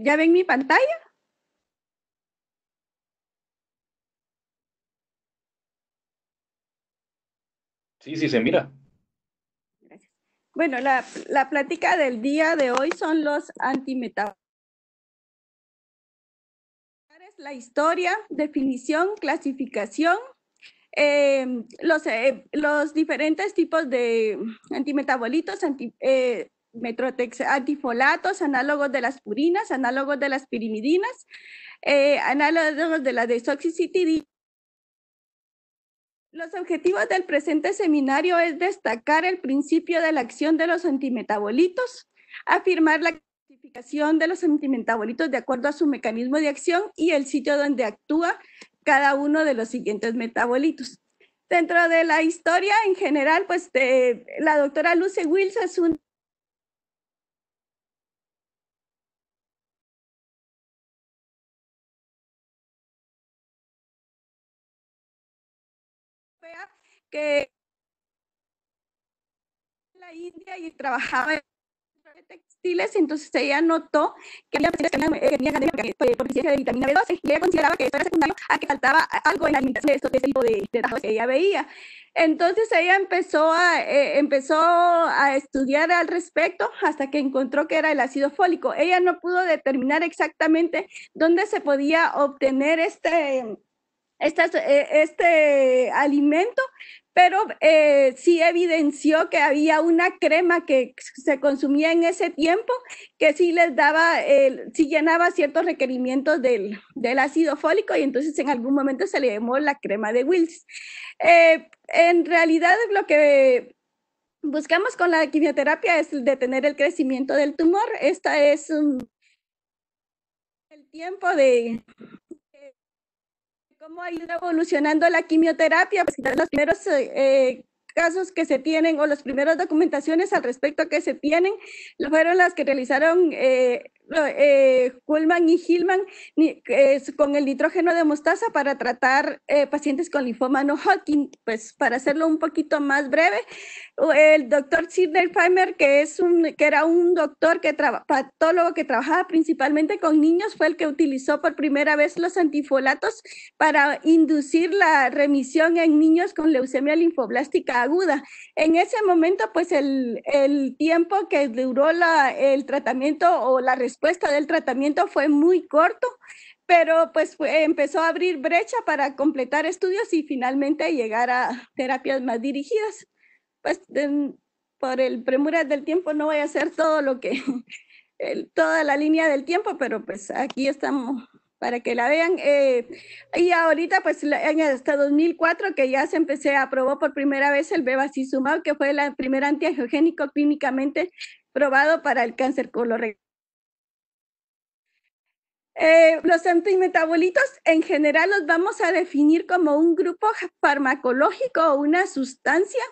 ¿Ya ven mi pantalla? Sí, sí, se mira. Gracias. Bueno, la, plática del día de hoy son los antimetabolitos. La historia, definición, clasificación, em, los, eh, los diferentes tipos de antimetabolitos, anti, eh, metrotex, antifolatos, análogos de las purinas, análogos de las pirimidinas, eh, análogos de la desoxicitidina. Los objetivos del presente seminario es destacar el principio de la acción de los antimetabolitos, afirmar la clasificación de los antimetabolitos de acuerdo a su mecanismo de acción y el sitio donde actúa cada uno de los siguientes metabolitos. Dentro de la historia en general, pues la doctora Luce Wills es un que la India y trabajaba en textiles, entonces ella notó que había pacientes que de vitamina B12 y ella consideraba que eso era secundario a que faltaba algo en la alimentación de, estos, este tipo de, trabajos que ella veía. Entonces ella empezó a, eh, empezó a estudiar al respecto hasta que encontró que era el ácido fólico. Ella no pudo determinar exactamente dónde se podía obtener este eh, este alimento, pero eh, sí evidenció que había una crema que se consumía en ese tiempo que sí les daba, sí llenaba ciertos requerimientos del, del, ácido fólico y entonces en algún momento se le llamó la crema de Wills. Eh, en realidad lo que buscamos con la quimioterapia es detener el crecimiento del tumor. Esta es un, el tiempo de, cómo ha ido evolucionando la quimioterapia, pues los primeros eh, casos que se tienen o las primeras documentaciones al respecto que se tienen fueron las que realizaron eh, eh y Hillman con el nitrógeno de mostaza para tratar eh, pacientes con linfoma no Hodgkin. Pues para hacerlo un poquito más breve, el doctor Sidney Feimer que, es un, que era un doctor que patólogo que trabajaba principalmente con niños, fue el que utilizó por primera vez los antifolatos para inducir la remisión en niños con leucemia linfoblástica aguda. En ese momento, pues el, el tiempo que duró la, el tratamiento o la respuesta del tratamiento fue muy corto, pero pues empezó a abrir brecha para completar estudios y finalmente llegar a terapias más dirigidas. Pues por el premura del tiempo no voy a hacer todo lo que, toda la línea del tiempo, pero pues aquí estamos para que la vean. Eh, y ahorita, pues hasta 2004, que ya se empecé, aprobó por primera vez el bevacizumab, que fue el primer antiangiogénico clínicamente probado para el cáncer colorectal. Eh, los antimetabolitos en general los vamos a definir como un grupo farmacológico o una sustancia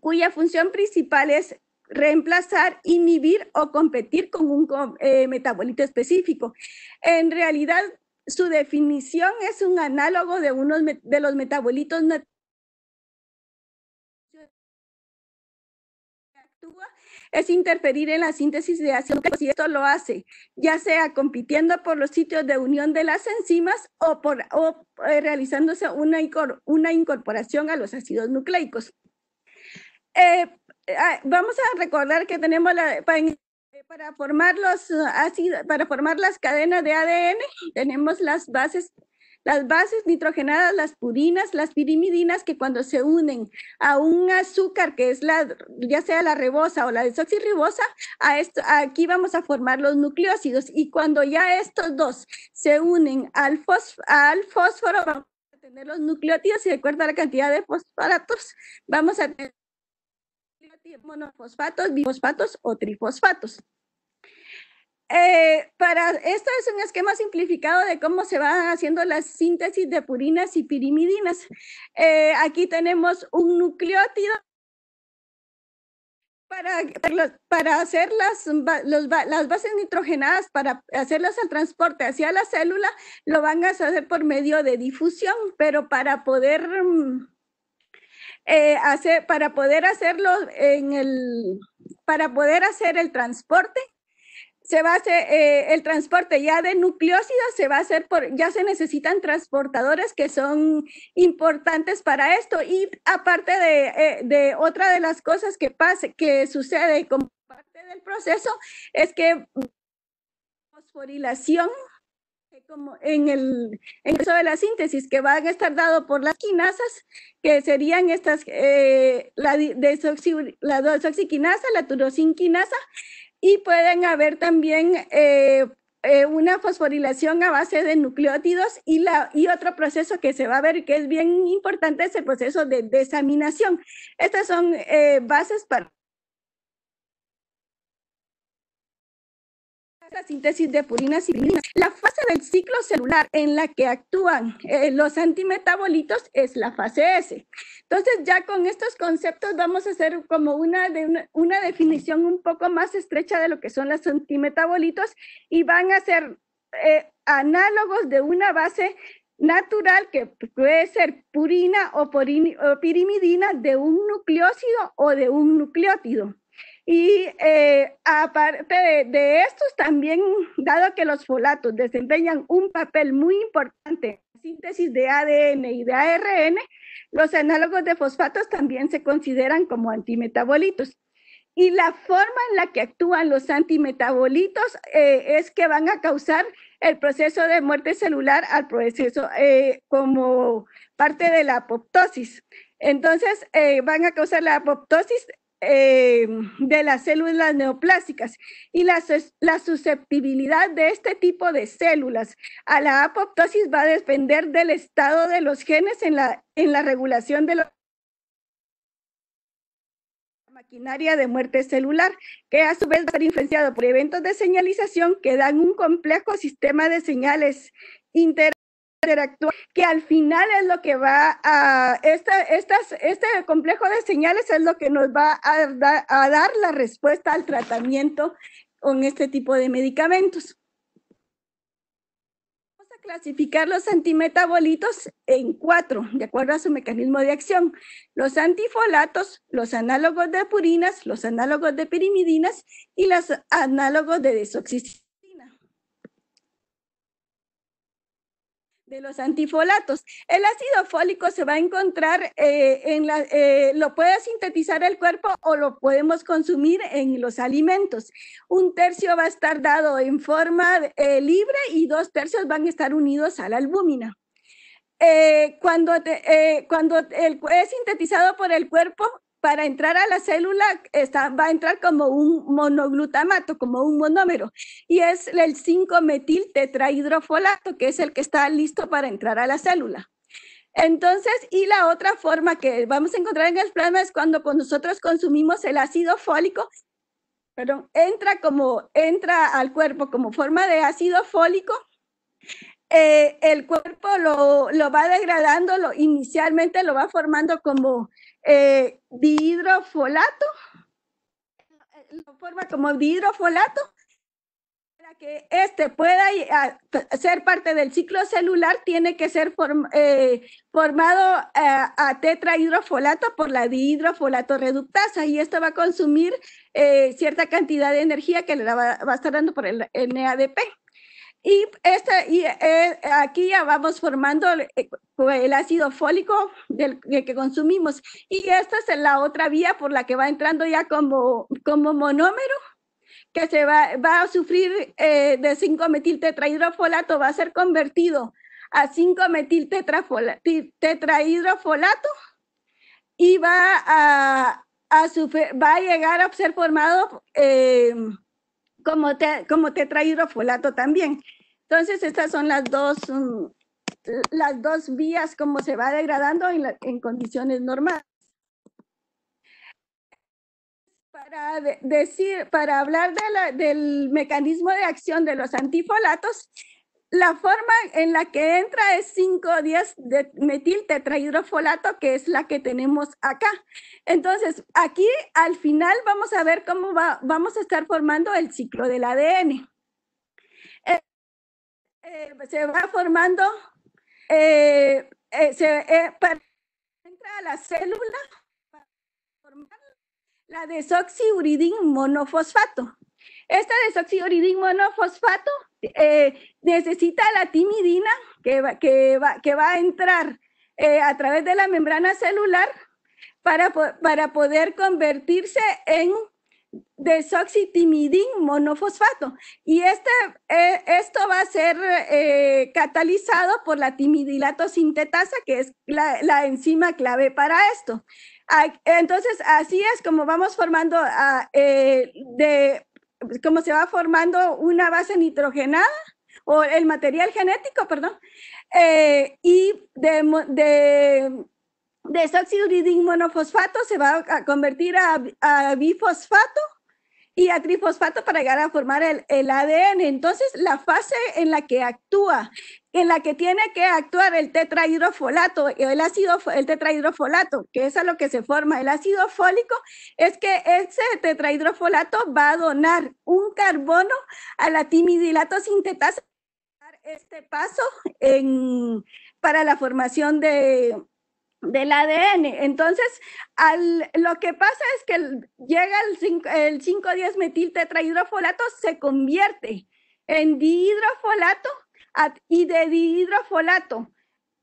cuya función principal es reemplazar, inhibir o competir con un eh, metabolito específico. En realidad, su definición es un análogo de, unos de los metabolitos naturales es interferir en la síntesis de ácidos y esto lo hace, ya sea compitiendo por los sitios de unión de las enzimas o, por, eh, realizándose una, una incorporación a los ácidos nucleicos. Eh, Ah, vamos a recordar que tenemos la, para, formar los ah, para formar las cadenas de ADN, tenemos las bases las bases nitrogenadas, las purinas, las pirimidinas, que cuando se unen a un azúcar, que es la, ya sea la rebosa o la desoxirribosa, a esto, aquí vamos a formar los nucleócidos. Y cuando ya estos dos se unen al, fósforo, al fósforo vamos a tener los nucleótidos, y de acuerdo a la cantidad de fosforatos, vamos a tener monofosfatos, bifosfatos o trifosfatos. Eh, para esto es un esquema simplificado de cómo se va haciendo la síntesis de purinas y pirimidinas. Eh, aquí tenemos un nucleótido para, para, hacer las, las bases nitrogenadas, para hacerlas al transporte hacia la célula, lo van a hacer por medio de difusión, pero para poder mm, eh, para poder hacerlo en el, para poder hacer el transporte, se va a hacer, eh, el transporte ya de nucleócidos se va a hacer por, ya se necesitan transportadores que son importantes para esto y aparte de, eh, de otra de las cosas que que sucede como parte del proceso es que fosforilación como en el, caso de la síntesis, que van a estar dado por las quinasas, que serían estas, eh, la, desoxi, la desoxiquinasa, la turosinquinasa, y pueden haber también eh, eh, una fosforilación a base de nucleótidos y, la, y otro proceso que se va a ver que es bien importante es el proceso de desaminación. Estas son bases para la síntesis de purinas y la La el ciclo celular en la que actúan eh, los antimetabolitos es la fase S. Entonces, ya con estos conceptos vamos a hacer como una, una, definición un poco más estrecha de lo que son los antimetabolitos y van a ser eh, análogos de una base natural que puede ser purina o, pirimidina de un nucleócido o de un nucleótido. Y eh, aparte de, estos, también, dado que los folatos desempeñan un papel muy importante en la síntesis de ADN y de ARN, los análogos de fosfatos también se consideran como antimetabolitos. Y la forma en la que actúan los antimetabolitos eh, es que van a causar el proceso de muerte celular al proceso eh, como parte de la apoptosis. Entonces, van a causar la apoptosis eh, de las células neoplásicas y la, la, susceptibilidad de este tipo de células a la apoptosis va a depender del estado de los genes en la, en la regulación de la maquinaria de muerte celular, que a su vez va a ser influenciado por eventos de señalización que dan un complejo sistema de señales inter que al final es lo que va a, esta, estas, este complejo de señales es lo que nos va a, a dar la respuesta al tratamiento con este tipo de medicamentos. Vamos a clasificar los antimetabolitos en cuatro, de acuerdo a su mecanismo de acción. Los antifolatos, los análogos de purinas, los análogos de pirimidinas y los análogos de desoxicina de los antifolatos. El ácido fólico se va a encontrar eh, en la, eh, lo puede sintetizar el cuerpo o lo podemos consumir en los alimentos. Un tercio va a estar dado en forma eh, libre y dos tercios van a estar unidos a la albúmina. cuando, cuando es sintetizado por el cuerpo, para entrar a la célula está, va a entrar como un monoglutamato, como un monómero, y es el 5-metil tetrahidrofolato, que es el que está listo para entrar a la célula. Entonces, y la otra forma que vamos a encontrar en el plasma es cuando pues, nosotros consumimos el ácido fólico, perdón, entra, como, entra al cuerpo como forma de ácido fólico, eh, el cuerpo lo, lo va degradando, lo, inicialmente lo va formando como eh, dihidrofolato, lo eh, forma como dihidrofolato, para que este pueda ah, ser parte del ciclo celular, tiene que ser eh, formado a tetrahidrofolato por la dihidrofolato reductasa y esto va a consumir cierta cantidad de energía que le va a estar dando por el NADP. Y, y eh, aquí ya vamos formando el, eh, pues, ácido fólico del, que consumimos. Y esta es la otra vía por la que va entrando ya como, como monómero, que se va, va a sufrir eh, de 5 tetrahidrofolato, va a ser convertido a 5 tetrahidrofolato y va a, a va a llegar a ser formado como, te, como tetrahidrofolato también. Entonces, estas son las dos, mm, las dos vías como se va degradando en, condiciones normales. Para decir, para hablar del mecanismo de acción de los antifolatos, la forma en la que entra es 5-10 de metil tetrahidrofolato, que es la que tenemos acá. Entonces, aquí al final vamos a ver cómo va, vamos a estar formando el ciclo del ADN. Eh, eh, se va formando, eh, se, entra a la célula para la desoxiuridin monofosfato. Esta desoxiuridin monofosfato eh, necesita la timidina que va, que que va a entrar eh, a través de la membrana celular para, para poder convertirse en desoxitimidin monofosfato. Y este, eh, esto va a ser catalizado por la timidilato sintetasa, que es la, enzima clave para esto. Entonces, así es como vamos formando ah, de como se va formando una base nitrogenada o el material genético, perdón, eh, y de, de monofosfato este se va a convertir a bifosfato y a trifosfato para llegar a formar el, ADN. Entonces, la fase en la que actúa, en la que tiene que actuar el tetrahidrofolato, el ácido, el tetrahidrofolato, que es a lo que se forma el ácido fólico, es que ese tetrahidrofolato va a donar un carbono a la timidilato sintetasa, este paso en, para la formación de, del ADN. Entonces, lo que pasa es que llega el 5,10-metil-tetrahidrofolato, se convierte en dihidrofolato y de dihidrofolato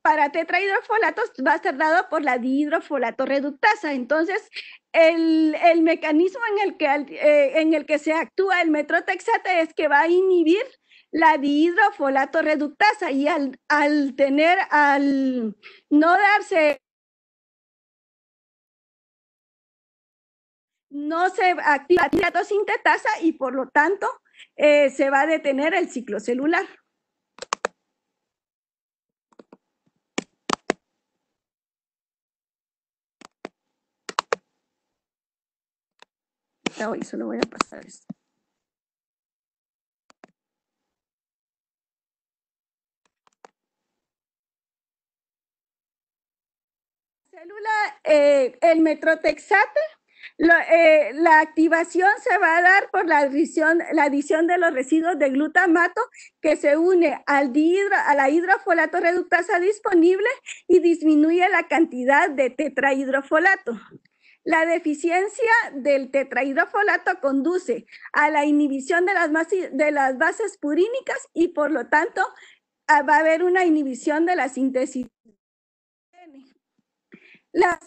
para tetrahidrofolatos va a ser dado por la dihidrofolato reductasa. Entonces, el, mecanismo en el, que, eh, en el que se actúa el metrotexate es que va a inhibir la dihidrofolato reductasa y al, al tener, al no darse no se activa la tetasa y por lo tanto eh, se va a detener el ciclo celular. Hoy solo voy a pasar esto. Célula, eh, el metrotexate eh, la, activación se va a dar por la adición, la adición de los residuos de glutamato que se une al a la hidrofolato reductasa disponible y disminuye la cantidad de tetrahidrofolato. La deficiencia del tetrahidrofolato conduce a la inhibición de las, bases purínicas y por lo tanto va a haber una inhibición de la síntesis. Las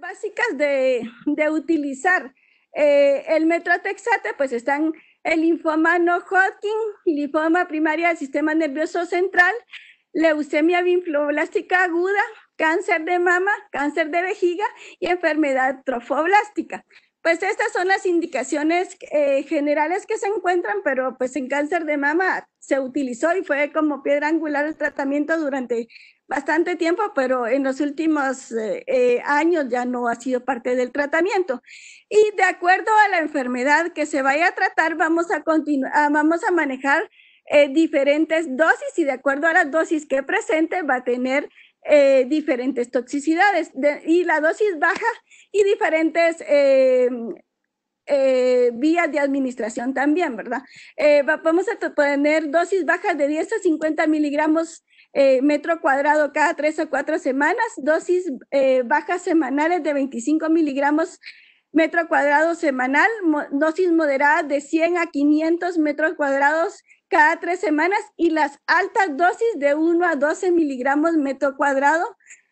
básicas de, de utilizar. Eh, el metrotexate, pues están el linfoma no Hodgkin, linfoma primaria del sistema nervioso central, leucemia linfoblástica aguda, cáncer de mama, cáncer de vejiga y enfermedad trofoblástica. Pues estas son las indicaciones eh, generales que se encuentran, pero pues en cáncer de mama se utilizó y fue como piedra angular el tratamiento durante bastante tiempo, pero en los últimos eh, eh, años ya no ha sido parte del tratamiento. Y de acuerdo a la enfermedad que se vaya a tratar, vamos a, continuar, ah, vamos a manejar eh, diferentes dosis y de acuerdo a las dosis que presente va a tener diferentes toxicidades. y la dosis baja y diferentes vías de administración también, ¿verdad? vamos a tener dosis bajas de 10 a 50 miligramos eh, metro cuadrado cada tres o cuatro semanas, dosis eh, bajas semanales de 25 miligramos metro cuadrado semanal, dosis moderadas de 100 a 500 metros cuadrados cada tres semanas y las altas dosis de 1 a 12 miligramos metro cuadrado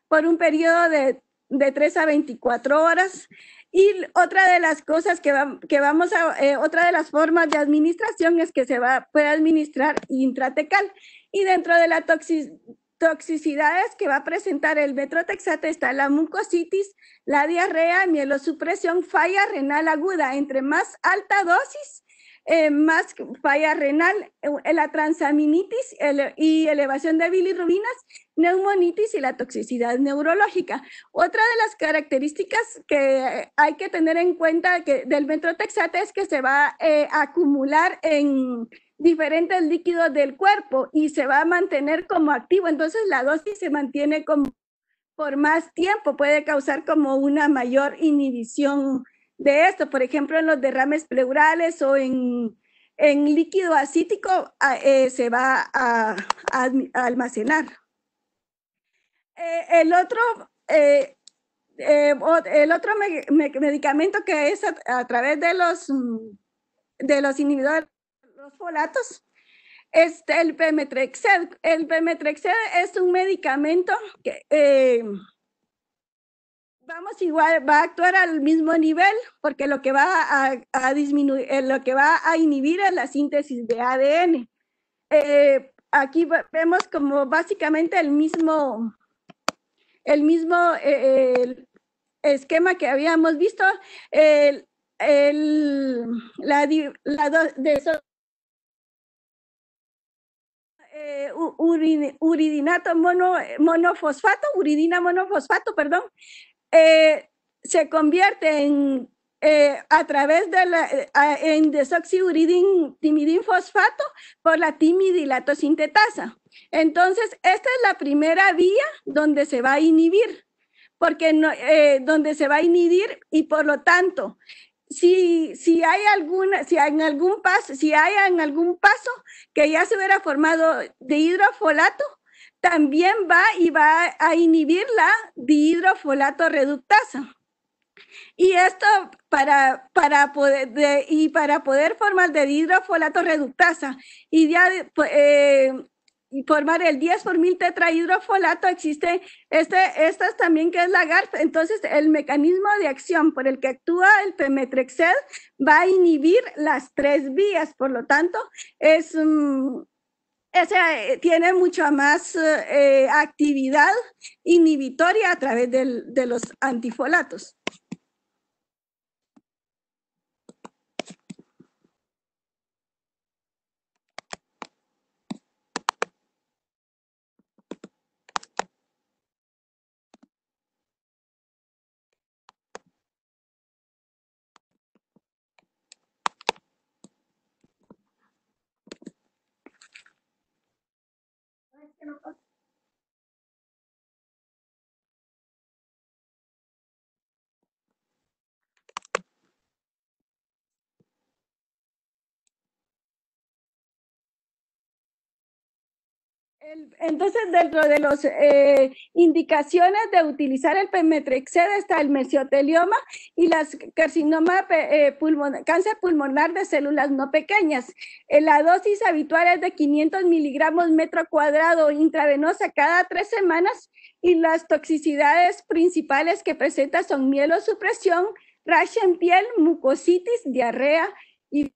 por un periodo de, de 3 a 24 horas. Y otra de las cosas que, que vamos a, eh, otra de las formas de administración es que se va, puede administrar intratecal. Y dentro de las toxicidades que va a presentar el ventrotexate está la mucositis, la diarrea, mielosupresión, falla renal aguda. Entre más alta dosis, eh, más falla renal, eh, la transaminitis y elevación de bilirrubinas, neumonitis y la toxicidad neurológica. Otra de las características que hay que tener en cuenta que del metrotexate es que se va eh, a acumular en diferentes líquidos del cuerpo y se va a mantener como activo. Entonces la dosis se mantiene como por más tiempo, puede causar como una mayor inhibición de esto. Por ejemplo, en los derrames pleurales o en, líquido acítico ah, eh, se va a, almacenar. Eh, el otro... Eh, el otro medicamento que es a través de los, de los inhibidores los folatos. Este, el pemetrexed. El pemetrexed es un medicamento que, eh, vamos, igual va a actuar al mismo nivel, porque lo que va a, disminuir, eh, lo que va a inhibir es la síntesis de ADN. Eh, aquí vemos como básicamente el mismo, el mismo esquema que habíamos visto. El, el, la, la de eh, uridinato mono, monofosfato, uridina monofosfato, perdón, eh, se convierte en, eh, a través de la, en desoxiuridin timidin fosfato por la timidilatosintetasa. Entonces, esta es la primera vía donde se va a inhibir, porque no, donde se va a inhibir y por lo tanto, si, hay alguna, si en algún paso, si hay en algún paso que ya se hubiera formado de hidrofolato, también va y va a inhibir la dihidrofolato reductasa. Y esto para, para poder, y para poder formar de hidrofolato reductasa y ya pues, eh, formar el 10 por mil tetrahidrofolato, existe este, estas también que es la GARF. Entonces, el mecanismo de acción por el que actúa el Pemetrexel va a inhibir las tres vías. Por lo tanto, es, mm, eh, tiene mucha más eh, actividad inhibitoria a través de los antifolatos. Gracias. Entonces, dentro de las eh, indicaciones de utilizar el pemetrexed está el mesotelioma y las carcinoma eh, cáncer pulmonar de células no pequeñas. Eh, la dosis habitual es de 500 miligramos metro cuadrado intravenosa cada tres semanas y las toxicidades principales que presenta son mielosupresión, rash en piel, mucositis, diarrea y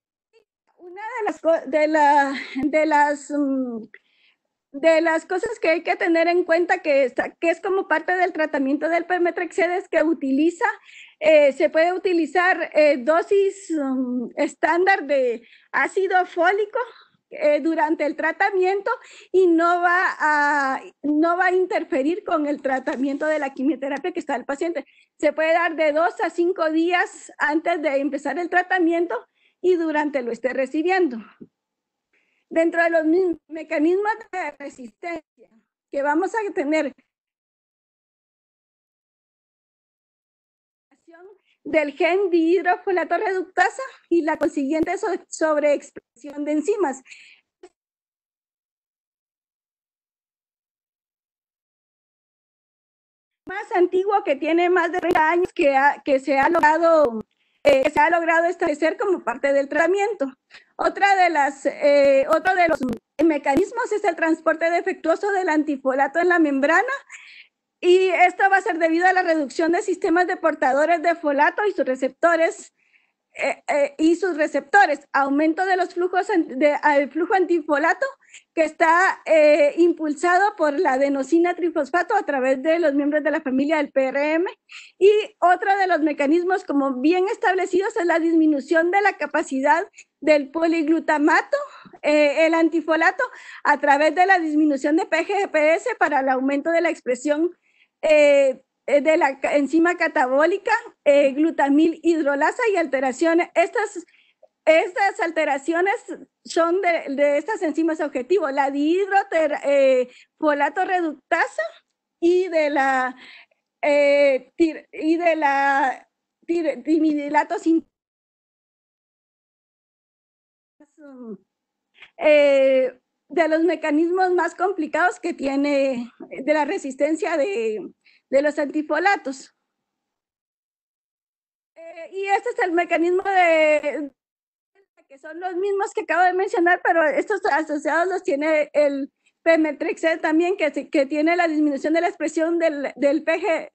una de las de, la, de las mm, de las cosas que hay que tener en cuenta que, que es como parte del tratamiento del permetrexed es que utiliza, eh, se puede utilizar eh, dosis um, estándar de ácido fólico eh, durante el tratamiento y no va, a, no va a interferir con el tratamiento de la quimioterapia que está el paciente. Se puede dar de dos a cinco días antes de empezar el tratamiento y durante lo esté recibiendo dentro de los mecanismos de resistencia que vamos a tener del gen dihidrofolato reductasa y la consiguiente sobreexpresión de enzimas. Más antiguo que tiene más de 30 años que, que se ha logrado eh, se ha logrado establecer como parte del tratamiento. Otra de las, eh, otro de los mecanismos es el transporte defectuoso del antifolato en la membrana y esto va a ser debido a la reducción de sistemas de portadores de folato y sus receptores eh, y sus receptores, aumento de los flujos flujo antifolato que está eh, impulsado por la adenosina trifosfato a través de los miembros de la familia del PRM. Y otro de los mecanismos como bien establecidos es la disminución de la capacidad del poliglutamato, eh, el antifolato, a través de la disminución de PGPS para el aumento de la expresión eh, de la enzima catabólica, glutamil hidrolasa y alteraciones. Estas, estas alteraciones son de, estas enzimas objetivos, la dihidrofolato eh, reductasa y de la, eh, y de la sin, eh, de los mecanismos más complicados que tiene de la resistencia de, los antifolatos. y este es el mecanismo de, que son los mismos que acabo de mencionar, pero estos asociados los tiene el PMTRIX e también, que, que tiene la disminución de la expresión del, del PG,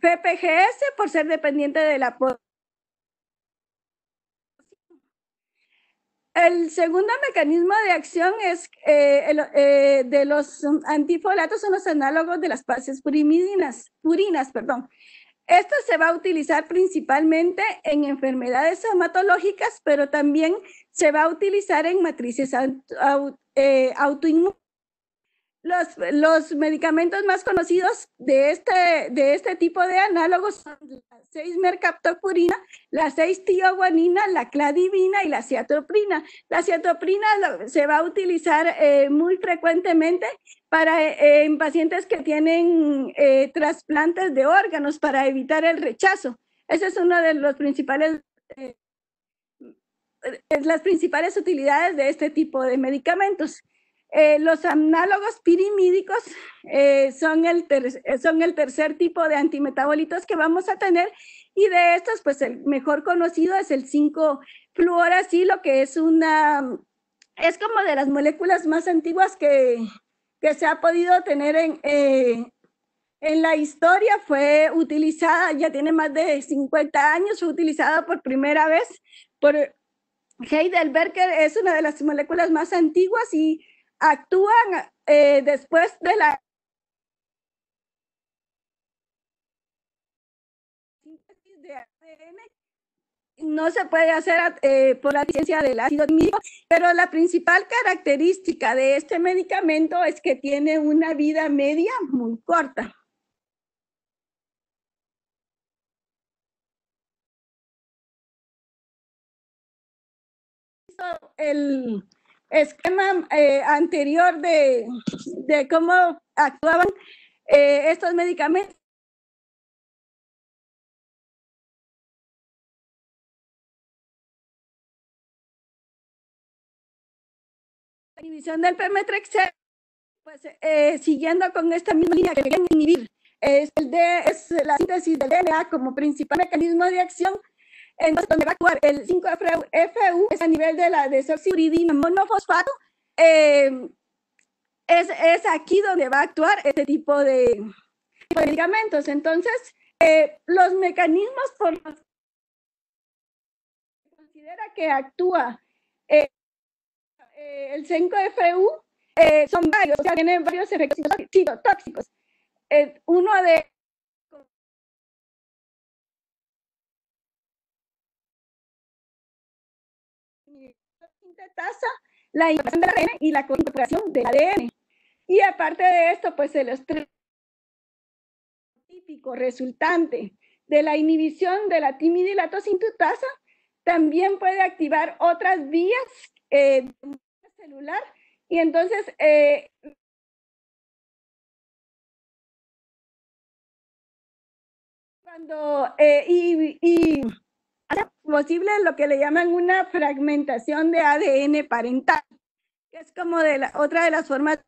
PPGS por ser dependiente de la El segundo mecanismo de acción es eh, eh, de los antifolatos son los análogos de las bases purinas. Perdón. Esto se va a utilizar principalmente en enfermedades somatológicas, pero también se va a utilizar en matrices eh, autoinmunes los, medicamentos más conocidos de este, de este tipo de análogos son la 6-mercaptopurina, la 6-tioguanina, la cladivina y la ciatoprina. La ciatoprina se va a utilizar eh, muy frecuentemente para, eh, en pacientes que tienen eh, trasplantes de órganos para evitar el rechazo. Esa es uno de los principales las principales utilidades de este tipo de medicamentos. Eh, los análogos pirimídicos eh, son, el eh, son el tercer tipo de antimetabolitos que vamos a tener y de estos, pues el mejor conocido es el 5-fluoracilo, que es una, es como de las moléculas más antiguas que, que se ha podido tener en, en la historia fue utilizada, ya tiene más de 50 años, fue utilizada por primera vez por Heidelberger, es una de las moléculas más antiguas y actúan eh, después de la de no se puede hacer eh, por la ciencia del ácido mismo, pero la principal característica de este medicamento es que tiene una vida media muy corta. El, esquema eh, anterior de, de, cómo actuaban eh, estos medicamentos. La inhibición del permetrexel, pues eh, siguiendo con esta misma línea que quieren inhibir, es, el de, es la síntesis del DNA como principal mecanismo de acción entonces, donde va a actuar? El 5FU es a nivel de la desoxiuridina monofosfato. Eh, es, es, aquí donde va a actuar este tipo de, medicamentos. Entonces, eh, los mecanismos por los que considera que actúa eh, el 5FU son varios, o sea, tienen varios efectos citotóxicos. uno de tasa, la incorporación del ADN y la incorporación del ADN. Y aparte de esto, pues el estrés típico resultante de la inhibición de la timidilatosintutasa también puede activar otras vías eh, celular y entonces eh, cuando eh, y hace posible lo que le llaman una fragmentación de ADN parental, que es como de la, otra de las formas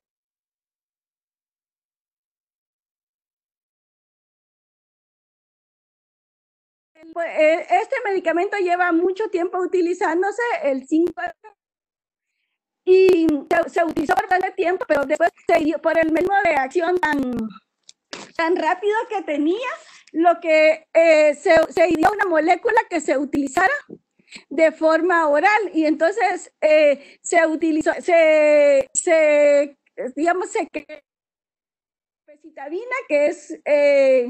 pues, eh, Este medicamento lleva mucho tiempo utilizándose, el 5 y se, utilizó por bastante tiempo, pero después se dio por el mismo de acción tan, tan rápido que tenía, lo que eh, se, se una molécula que se utilizara de forma oral y entonces eh, se utilizó, se, se, digamos, se que es eh,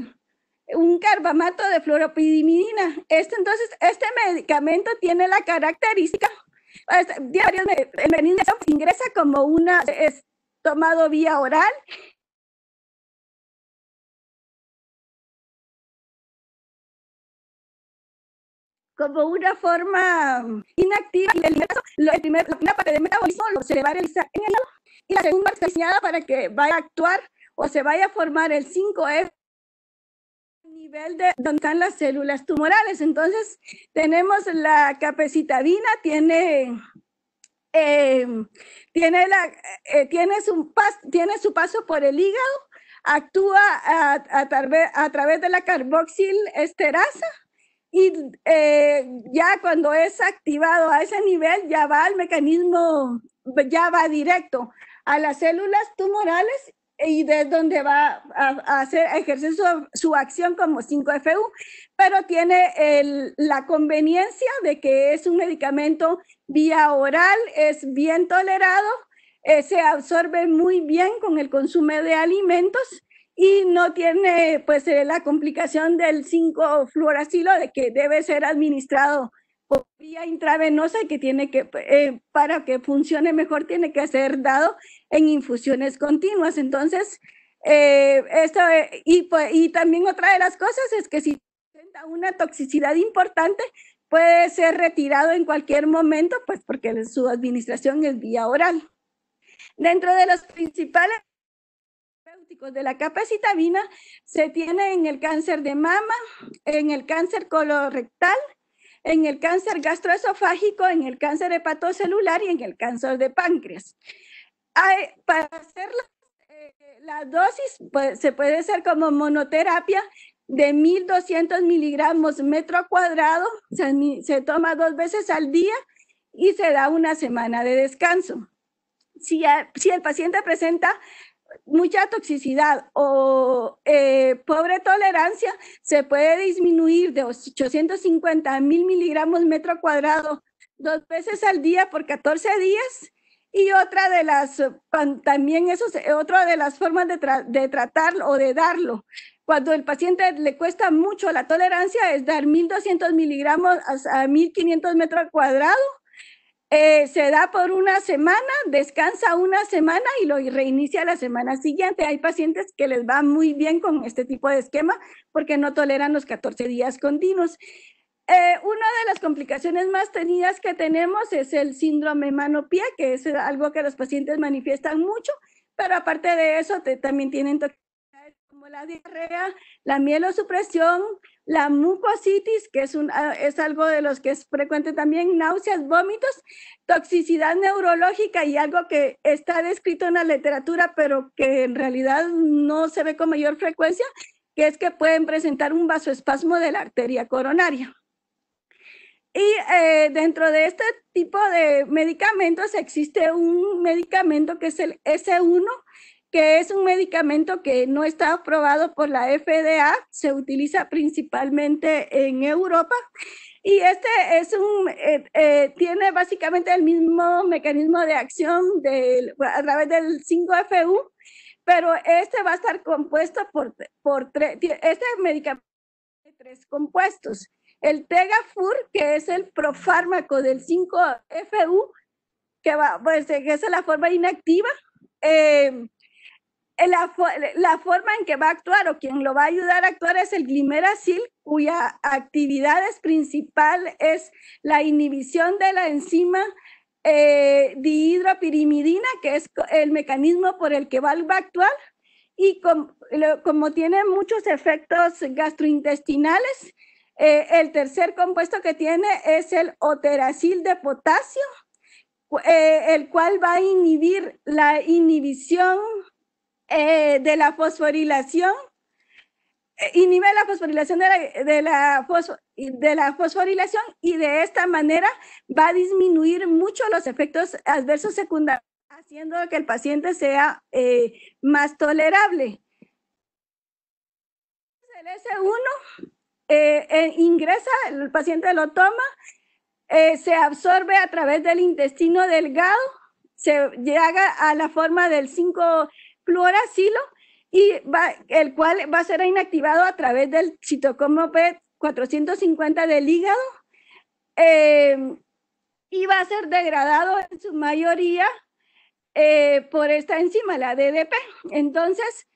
un carbamato de fluoropidimidina. Este, entonces, este medicamento tiene la característica, este, el ingresa como una, es tomado vía oral como una forma inactiva y primero La primera parte del metabolismo se va a realizar en el y la segunda está diseñada para que vaya a actuar o se vaya a formar el 5F e nivel de donde están las células tumorales. Entonces, tenemos la capecitabina, tiene, eh, tiene, la, eh, tiene, su tiene su paso por el hígado, actúa a, a, a través de la carboxil esterasa y eh, ya cuando es activado a ese nivel, ya va al mecanismo, ya va directo a las células tumorales y de donde va a, hacer, ejercer su, acción como 5FU, pero tiene la conveniencia de que es un medicamento vía oral, es bien tolerado, eh, se absorbe muy bien con el consumo de alimentos y no tiene pues eh, la complicación del 5-fluoracilo de que debe ser administrado por vía intravenosa que tiene que, eh, para que funcione mejor, tiene que ser dado en infusiones continuas. Entonces, eh, esto, y, pues, y también otra de las cosas es que si presenta una toxicidad importante, puede ser retirado en cualquier momento, pues porque su administración es vía oral. Dentro de los principales de la capacitabina se tiene en el cáncer de mama, en el cáncer colorectal, en el cáncer gastroesofágico, en el cáncer hepatocelular y en el cáncer de páncreas. para hacer la, eh, dosis pues, se puede hacer como monoterapia de 1.200 miligramos metro cuadrado, se, toma dos veces al día y se da una semana de descanso. Si, si, el paciente presenta mucha toxicidad o eh, pobre tolerancia se puede disminuir de 850 mil miligramos metro cuadrado dos veces al día por 14 días y otra de las también eso otra de las formas de, de tratarlo o de darlo cuando el paciente le cuesta mucho la tolerancia es dar 1200 miligramos a 1500 metros cuadrados eh, se da por una semana, descansa una semana y lo reinicia la semana siguiente. Hay pacientes que les va muy bien con este tipo de esquema porque no toleran los 14 días continuos. Eh, una de las complicaciones más tenidas que tenemos es el síndrome manopía, que es algo que los pacientes manifiestan mucho, pero aparte de eso también tienen la diarrea, la mielosupresión, la mucositis, que es, un, ah, es algo de los que es frecuente también, náuseas, vómitos, toxicidad neurológica y algo que está descrito en la literatura, pero que en realidad no se ve con mayor frecuencia, que es que pueden presentar un vasoespasmo de la arteria coronaria. Y eh, dentro de este tipo de medicamentos existe un medicamento que es el S1, que es un medicamento que no está aprobado por la FDA, se utiliza principalmente en Europa. Y este es un, eh, eh, tiene básicamente el mismo mecanismo de acción del a través del 5FU, pero este va a estar compuesto por, por tres este medicamento tiene tres compuestos. El Tegafur, que es el profármaco del 5FU, que, va, pues, es la forma inactiva. Eh, eh, eh, la, forma en que va a actuar o quien lo va a ayudar a actuar es el glimeracil, cuya actividad principal es la inhibición de la enzima eh, dihidropirimidina, que es el mecanismo por el que va a actuar. Y como tiene muchos efectos gastrointestinales, el tercer compuesto que tiene es el oteracil de potasio, el cual va a inhibir la inhibición eh, de la fosforilación eh, inhibe la fosforilación de la, de la fosforilación y de esta manera va a disminuir mucho los efectos adversos secundarios, haciendo que el paciente sea eh, más tolerable. El S1 ingresa, el paciente lo toma, se absorbe a través del intestino delgado, se llega a la forma del 5 fluoracilo, y el cual va a ser inactivado a través del citocomo P450 del hígado em, y va a ser degradado en su mayoría eh, por esta enzima, la DDP. Entonces,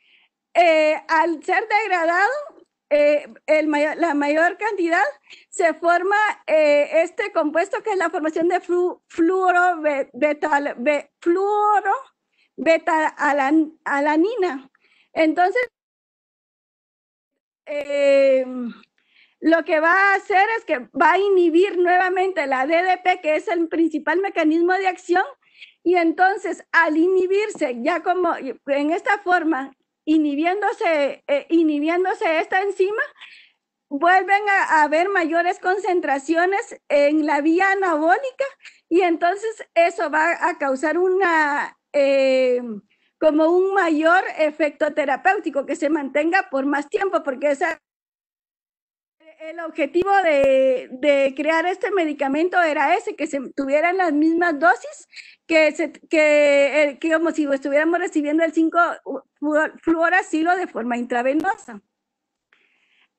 eh, al ser degradado, eh, la mayor cantidad se forma este compuesto que es la formación de fluoro, fluoro beta-alanina. Entonces, em, lo que va a hacer es que va a inhibir nuevamente la DDP, que es el principal mecanismo de acción, y entonces al inhibirse, ya como en esta forma, eh, inhibiéndose, esta enzima, vuelven a, a, haber mayores concentraciones en la vía anabólica y entonces eso va a causar una eh, como un mayor efecto terapéutico, que se mantenga por más tiempo, porque esa, el objetivo de, de, crear este medicamento era ese, que se tuvieran las mismas dosis, que, que, eh, que como si estuviéramos recibiendo el 5 fluoracilo de forma intravenosa.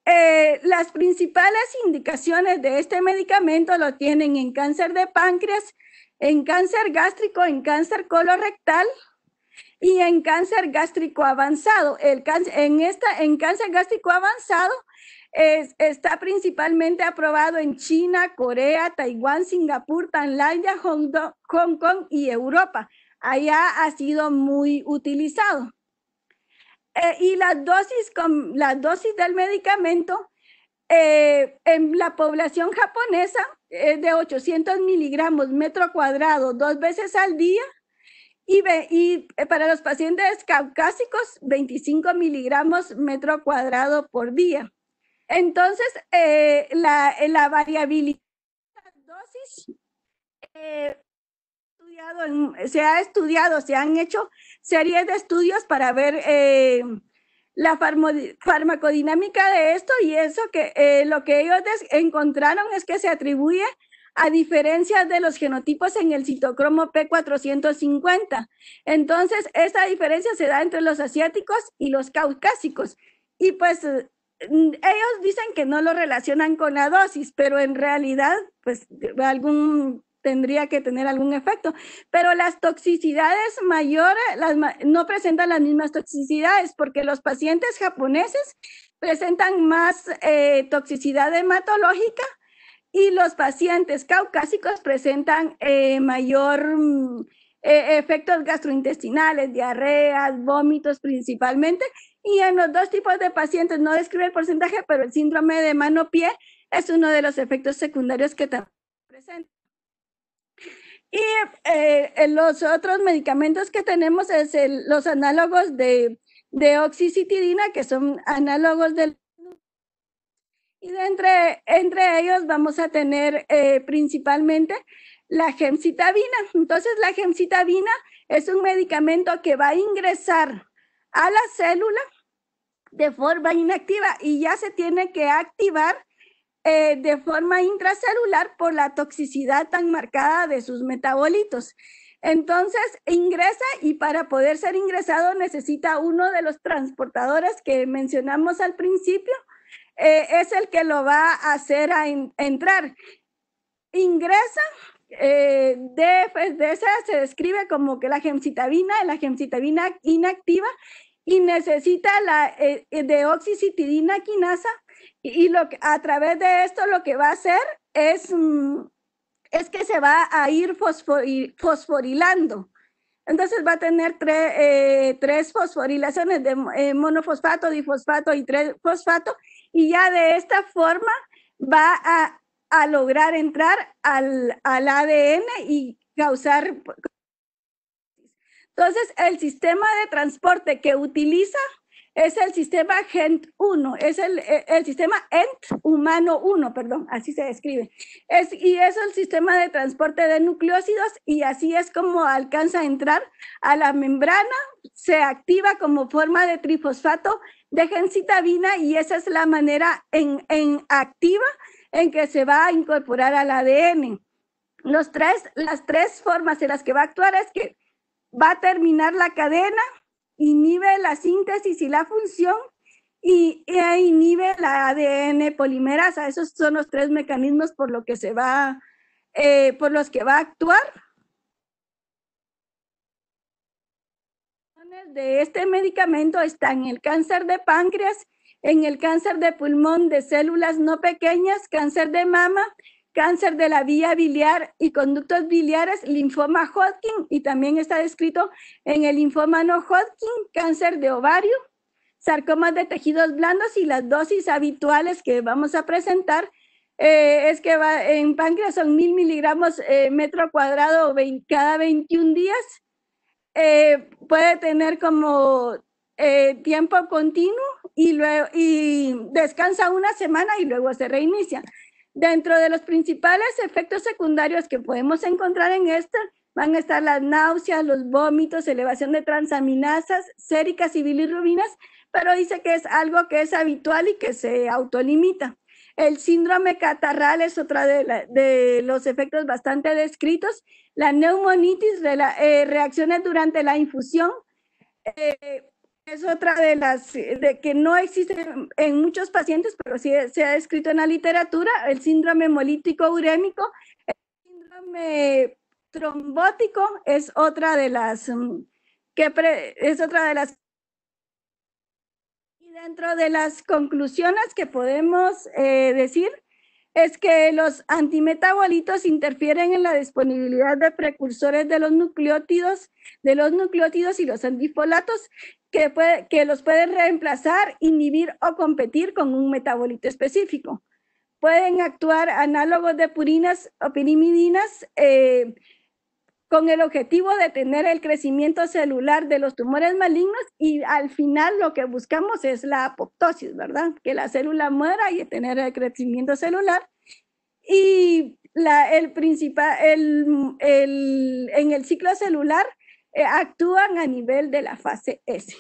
Eh, las principales indicaciones de este medicamento lo tienen en cáncer de páncreas, en cáncer gástrico, en cáncer colorectal y en cáncer gástrico avanzado. El cáncer, en, esta, en cáncer gástrico avanzado está principalmente aprobado en China, Corea, Taiwán, Singapur, Tailandia, Hong, Kong y Europa. Allá ha sido muy utilizado. Eh, y las dosis, con, dosis del medicamento eh, en la población japonesa de 800 miligramos metro cuadrado dos veces al día y, eh, para los pacientes caucásicos 25 miligramos metro cuadrado por día. Entonces, eh, la, eh, la, variabilidad de dosis se ha estudiado, se han hecho series de estudios para ver la farmacodinámica de esto y eso que eh, lo que ellos encontraron es que se atribuye a diferencias de los genotipos en el citocromo P450. Entonces, esta diferencia se da entre los asiáticos y los caucásicos. Y pues mm, ellos dicen que no lo relacionan con la dosis, pero en realidad, pues algún tendría que tener algún efecto. Pero las toxicidades mayores no presentan las mismas toxicidades porque los pacientes japoneses presentan más eh, toxicidad hematológica y los pacientes caucásicos presentan eh, mayor mm, e, efectos gastrointestinales, diarreas, vómitos principalmente. Y en los dos tipos de pacientes, no describe el porcentaje, pero el síndrome de mano-pie es uno de los efectos secundarios que también presenta. Y eh, los otros medicamentos que tenemos es los análogos de, de oxicitidina, que son análogos del... Y de entre, entre ellos vamos a tener eh, principalmente la gemcitabina. Entonces, la gemcitabina es un medicamento que va a ingresar a la célula de forma inactiva y ya se tiene que activar eh, de forma intracelular por la toxicidad tan marcada de sus metabolitos. Entonces ingresa y para poder ser ingresado necesita uno de los transportadores que mencionamos al principio, eh, es el que lo va a hacer a entrar. Ingresa, eh, pues, de esa se describe como que la gemcitabina, la gemcitabina inactiva y necesita la eh, deoxicitidina quinasa y, lo a través de esto lo que va a hacer es, mm, es que se va a ir fosforilando. Entonces va a tener eh, tres fosforilaciones de monofosfato eh, monofosfato, difosfato y tres fosfato. Y ya de esta forma va a, a lograr entrar al, al ADN y causar entonces, el sistema de transporte que utiliza es el sistema GENT 1, es el, eh, sistema ENT humano 1, perdón, así se describe. Es, y es el sistema de transporte de nucleócidos y así es como alcanza a entrar a la membrana, se activa como forma de trifosfato de gencitabina y esa es la manera en, activa en que se va a incorporar al ADN. Los tres, las tres formas en las que va a actuar es que va a terminar la cadena, inhibe la síntesis y la función y e inhibe la ADN polimerasa. Esos son los tres mecanismos por, eh, por los que va a actuar. De este medicamento está en el cáncer de páncreas, en el cáncer de pulmón de células no pequeñas, cáncer de mama cáncer de la vía biliar y conductos biliares, linfoma Hodgkin, y también está descrito en el linfoma no Hodgkin, cáncer de ovario, sarcomas de tejidos blandos y las dosis habituales que vamos a presentar eh, es que en páncreas son mil miligramos eh, metro cuadrado cada 21 días. Eh, puede tener como tiempo continuo y, luego, y descansa una semana y luego se reinicia. Dentro de los principales efectos secundarios que podemos encontrar en esta van a estar las náuseas, los vómitos, elevación de transaminasas séricas y bilirrubinas, pero dice que es algo que es habitual y que se autolimita. El síndrome catarral es otra de, los efectos bastante descritos. La neumonitis, eh, reacciones durante la infusión, eh, es otra de las de que no existe en muchos pacientes, pero sí se ha descrito en la literatura, el síndrome hemolítico urémico, el síndrome trombótico es otra de las mm, que es otra de las y dentro de las conclusiones que podemos eh, decir es que los antimetabolitos interfieren en la disponibilidad de precursores de los nucleótidos, de los nucleótidos y los antifolatos que, los pueden reemplazar, inhibir o competir con un metabolito específico. Pueden actuar análogos de purinas o pirimidinas eh, con el objetivo de tener el crecimiento celular de los tumores malignos y al final lo que buscamos es la apoptosis, ¿verdad? Que la célula muera y tener el crecimiento celular. Y el principal, en el ciclo celular, eh, actúan a nivel de la fase S.